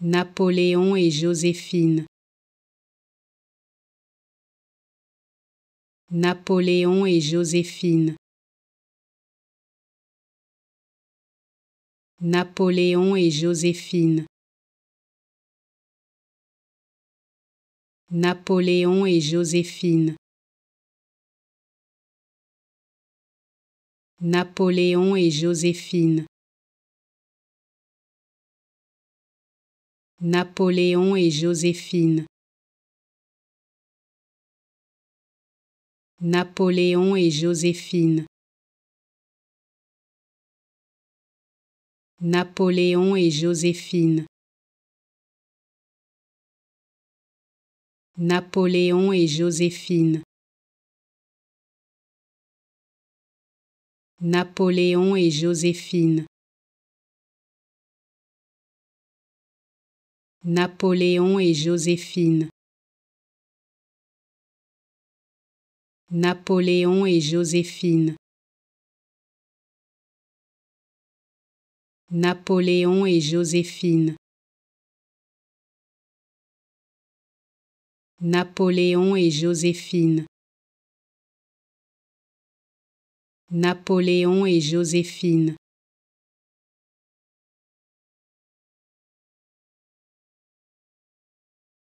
Napoléon et Joséphine. Napoléon et Joséphine. Napoléon et Joséphine. Napoléon et Joséphine. Napoléon et Joséphine. Napoléon et Joséphine. Napoléon et Joséphine. Napoléon et Joséphine. Napoléon et Joséphine. Napoléon et Joséphine. Napoléon et Joséphine. Napoléon et Joséphine. Napoléon et Joséphine. Napoléon et Joséphine. Napoléon et Joséphine.